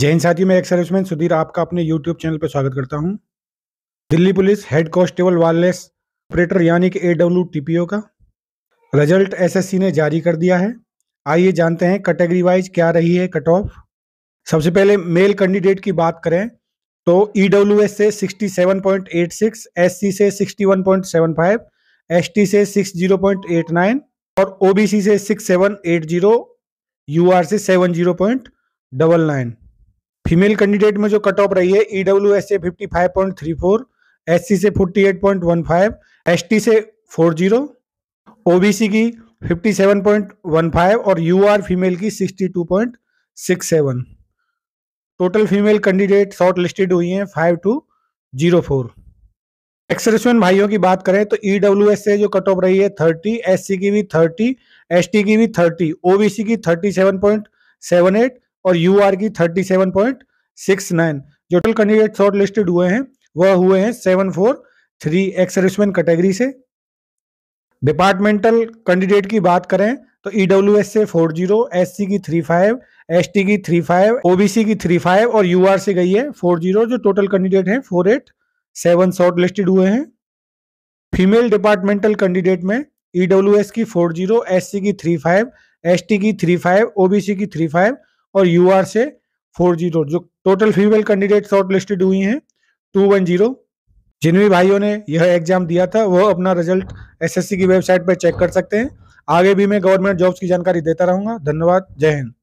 जय हिंद साथियों मैं एक सर्विसमैन सुधीर आपका अपने यूट्यूब चैनल पर स्वागत करता हूं Delhi police head constable wireless operator यानी कि ए का रिजल्ट एसएससी ने जारी कर दिया है आइए जानते हैं कैटेगरी वाइज क्या रही है कट ऑफ सबसे पहले मेल कैंडिडेट की बात करें तो ई e से एस सी से एस टी से नाइन और सी से 6780 यूआर से नाइन फीमेल कैंडिडेट में जो कट ऑफ रही है ईडब्ल्यू e एस से fifty five point three four S C से forty eight point one five S T से फोर जीरो ओबीसी की fifty seven point one five और यू आर फीमेल की sixty two point six seven total female candidate short listed हुई हैं five two zero four exservicemen भाइयों की बात करें तो ई e से जो कट ऑफ रही है थर्टी एस सी की भी थर्टी एस टी की भी थर्टी ओबीसी की thirty seven point seven eight और यू आर की thirty seven point six nine जो टोटल कैंडिडेट शॉर्ट लिस्टेड हुए हैं वह हुए हैं seven four three ex category से डिपार्टमेंटल कैंडिडेट की बात करें तो ईडब्ल्यू e एस से फोर जीरो एस सी की थ्री फाइव एस टी की थ्री फाइव ओबीसी की थ्री फाइव और यू आर से गई है फोर जीरो जो टोटल कैंडिडेट हैं four eight seven short listed हुए हैं फीमेल डिपार्टमेंटल कैंडिडेट में ईडब्ल्यू e एस की फोर जीरो एस सी की थ्री फाइव एस टी की थ्री फाइव ओबीसी की थ्री फाइव और यू आर से फोर जीरो जो total female candidate short listed हुई हैं टू वन जीरो जिन भी भाइयों ने यह एग्जाम दिया था वह अपना रिजल्ट एसएससी की वेबसाइट पर चेक कर सकते हैं आगे भी मैं गवर्नमेंट जॉब्स की जानकारी देता रहूंगा धन्यवाद जय हिंद